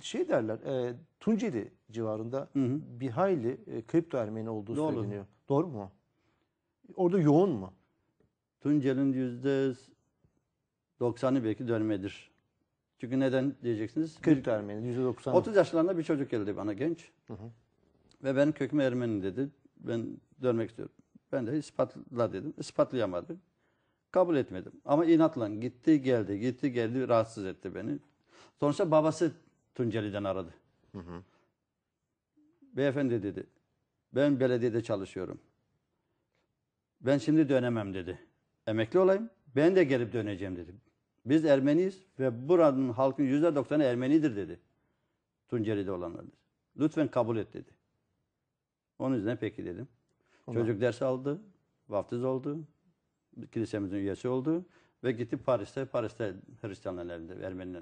şey derler e, Tunceli civarında hı hı. bir hayli e, kripto Ermeni olduğu Doğru. söyleniyor. Doğru mu? Orada yoğun mu? Tunceli'nin yüzde 90'ı belki dönmedir. Çünkü neden diyeceksiniz? Kripto Ermeni yüzde 90. 30 yaşlarında bir çocuk geldi bana genç. Hı hı. Ve ben köküm Ermeni dedi. Ben dönmek istiyorum. Ben de ispatla dedim. Ispatlayamadım. Kabul etmedim. Ama inatla gitti geldi, gitti geldi rahatsız etti beni. Sonuçta babası Tunceli'den aradı. Hı hı. Beyefendi dedi, ben belediyede çalışıyorum. Ben şimdi dönemem dedi. Emekli olayım, ben de gelip döneceğim dedi. Biz Ermeniyiz ve buranın halkın yüzde doksanı Ermenidir dedi. Tunceli'de olanlardır. Lütfen kabul et dedi. Onun yüzden peki dedim. Ondan. Çocuk ders aldı, vaftiz oldu, kilisemizin üyesi oldu ve gitti Paris'te, Paris'te Hristiyanların evinde, Ermenilerin